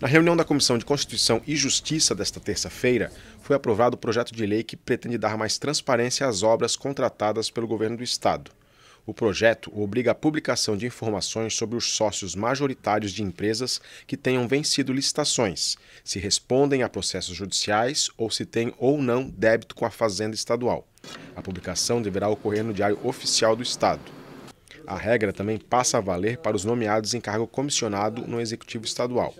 Na reunião da Comissão de Constituição e Justiça desta terça-feira, foi aprovado o projeto de lei que pretende dar mais transparência às obras contratadas pelo governo do Estado. O projeto obriga a publicação de informações sobre os sócios majoritários de empresas que tenham vencido licitações, se respondem a processos judiciais ou se têm ou não débito com a Fazenda Estadual. A publicação deverá ocorrer no Diário Oficial do Estado. A regra também passa a valer para os nomeados em cargo comissionado no Executivo Estadual.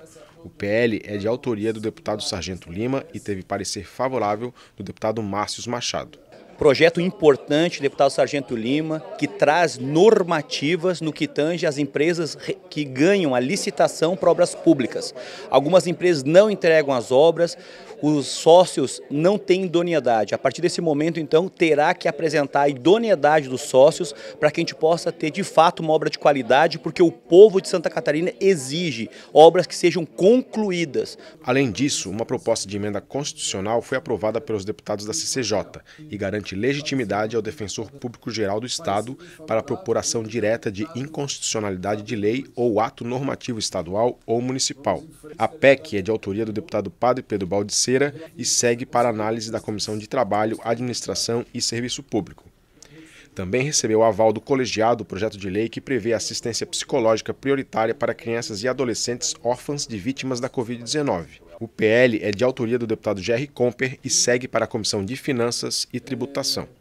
O PL é de autoria do deputado Sargento Lima e teve parecer favorável do deputado Márcios Machado. Projeto importante, deputado Sargento Lima, que traz normativas no que tange às empresas que ganham a licitação para obras públicas. Algumas empresas não entregam as obras, os sócios não têm idoneidade. A partir desse momento, então, terá que apresentar a idoneidade dos sócios para que a gente possa ter, de fato, uma obra de qualidade, porque o povo de Santa Catarina exige obras que sejam concluídas. Além disso, uma proposta de emenda constitucional foi aprovada pelos deputados da CCJ e garante legitimidade ao defensor público-geral do Estado para a procuração direta de inconstitucionalidade de lei ou ato normativo estadual ou municipal. A PEC é de autoria do deputado Padre Pedro Baldice Financeira e segue para análise da Comissão de Trabalho, Administração e Serviço Público. Também recebeu o aval do colegiado o projeto de lei que prevê assistência psicológica prioritária para crianças e adolescentes órfãs de vítimas da Covid-19. O PL é de autoria do deputado Jerry Comper e segue para a Comissão de Finanças e Tributação.